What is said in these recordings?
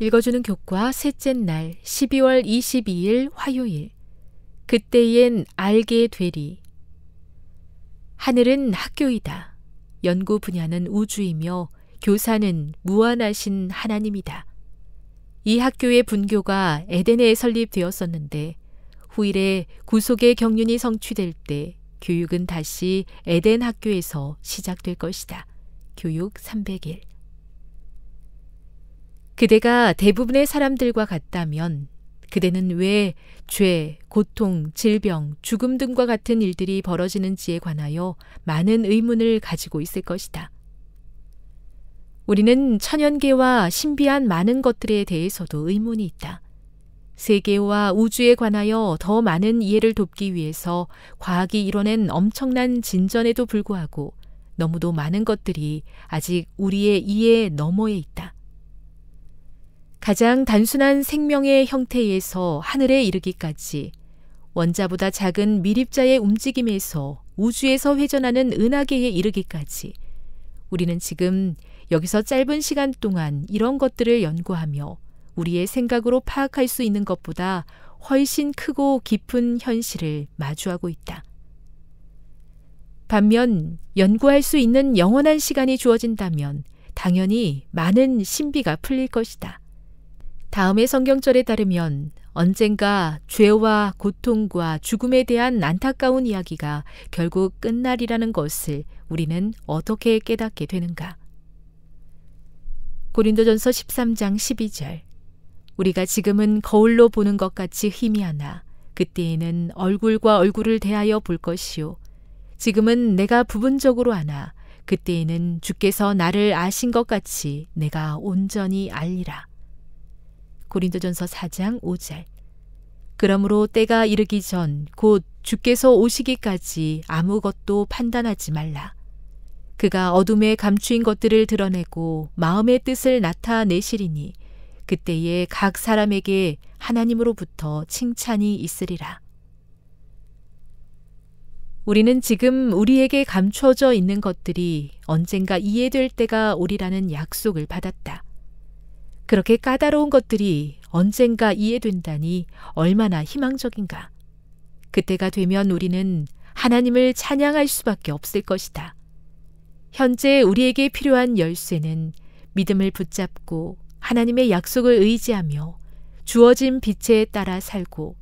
읽어주는 교과 셋째 날 12월 22일 화요일 그때엔 알게 되리 하늘은 학교이다. 연구 분야는 우주이며 교사는 무한하신 하나님이다. 이 학교의 분교가 에덴에 설립되었었는데 후일에 구속의 경륜이 성취될 때 교육은 다시 에덴 학교에서 시작될 것이다. 교육 301 그대가 대부분의 사람들과 같다면 그대는 왜 죄, 고통, 질병, 죽음 등과 같은 일들이 벌어지는지에 관하여 많은 의문을 가지고 있을 것이다. 우리는 천연계와 신비한 많은 것들에 대해서도 의문이 있다. 세계와 우주에 관하여 더 많은 이해를 돕기 위해서 과학이 이뤄낸 엄청난 진전에도 불구하고 너무도 많은 것들이 아직 우리의 이해 너머에 있다. 가장 단순한 생명의 형태에서 하늘에 이르기까지 원자보다 작은 미립자의 움직임에서 우주에서 회전하는 은하계에 이르기까지 우리는 지금 여기서 짧은 시간 동안 이런 것들을 연구하며 우리의 생각으로 파악할 수 있는 것보다 훨씬 크고 깊은 현실을 마주하고 있다. 반면 연구할 수 있는 영원한 시간이 주어진다면 당연히 많은 신비가 풀릴 것이다. 다음의 성경절에 따르면 언젠가 죄와 고통과 죽음에 대한 안타까운 이야기가 결국 끝날이라는 것을 우리는 어떻게 깨닫게 되는가? 고린도전서 13장 12절 우리가 지금은 거울로 보는 것 같이 희미하나 그때에는 얼굴과 얼굴을 대하여 볼 것이요 지금은 내가 부분적으로 아나 그때에는 주께서 나를 아신 것 같이 내가 온전히 알리라. 고린도전서 4장 5절. 그러므로 때가 이르기 전 곧 주께서 오시기까지 아무것도 판단하지 말라. 그가 어둠에 감추인 것들을 드러내고 마음의 뜻을 나타내시리니 그때에 각 사람에게 하나님으로부터 칭찬이 있으리라. 우리는 지금 우리에게 감춰져 있는 것들이 언젠가 이해될 때가 오리라는 약속을 받았다. 그렇게 까다로운 것들이 언젠가 이해된다니 얼마나 희망적인가. 그때가 되면 우리는 하나님을 찬양할 수밖에 없을 것이다. 현재 우리에게 필요한 열쇠는 믿음을 붙잡고 하나님의 약속을 의지하며 주어진 빛에 따라 살고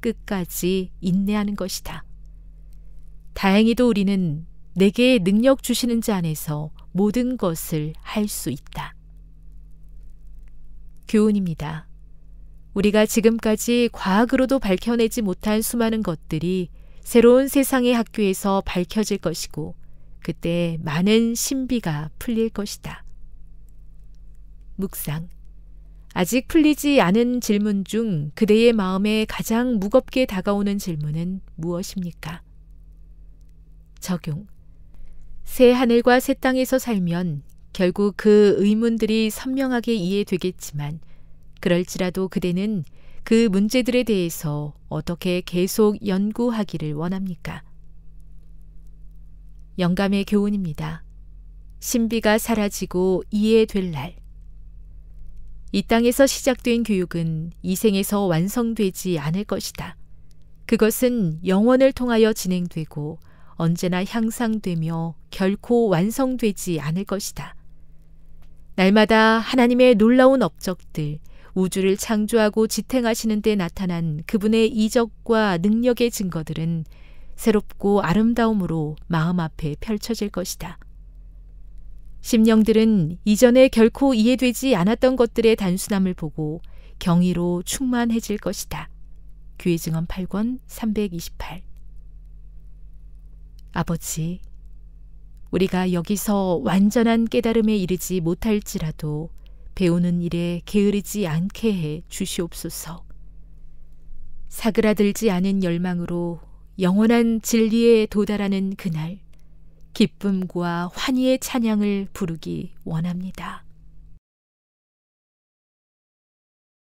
끝까지 인내하는 것이다. 다행히도 우리는 내게 능력 주시는 자 안에서 모든 것을 할 수 있다. 교훈입니다. 우리가 지금까지 과학으로도 밝혀내지 못한 수많은 것들이 새로운 세상의 학교에서 밝혀질 것이고 그때 많은 신비가 풀릴 것이다. 묵상. 아직 풀리지 않은 질문 중 그대의 마음에 가장 무겁게 다가오는 질문은 무엇입니까? 적용. 새 하늘과 새 땅에서 살면 결국 그 의문들이 선명하게 이해되겠지만 그럴지라도 그대는 그 문제들에 대해서 어떻게 계속 연구하기를 원합니까? 영감의 교훈입니다. 신비가 사라지고 이해될 날. 이 땅에서 시작된 교육은 이생에서 완성되지 않을 것이다. 그것은 영원을 통하여 진행되고 언제나 향상되며 결코 완성되지 않을 것이다. 날마다 하나님의 놀라운 업적들, 우주를 창조하고 지탱하시는 데 나타난 그분의 이적과 능력의 증거들은 새롭고 아름다움으로 마음 앞에 펼쳐질 것이다. 심령들은 이전에 결코 이해되지 않았던 것들의 단순함을 보고 경의로 충만해질 것이다. 교회 증언 8권 328 아버지, 우리가 여기서 완전한 깨달음에 이르지 못할지라도 배우는 일에 게으르지 않게 해 주시옵소서. 사그라들지 않은 열망으로 영원한 진리에 도달하는 그날, 기쁨과 환희의 찬양을 부르기 원합니다.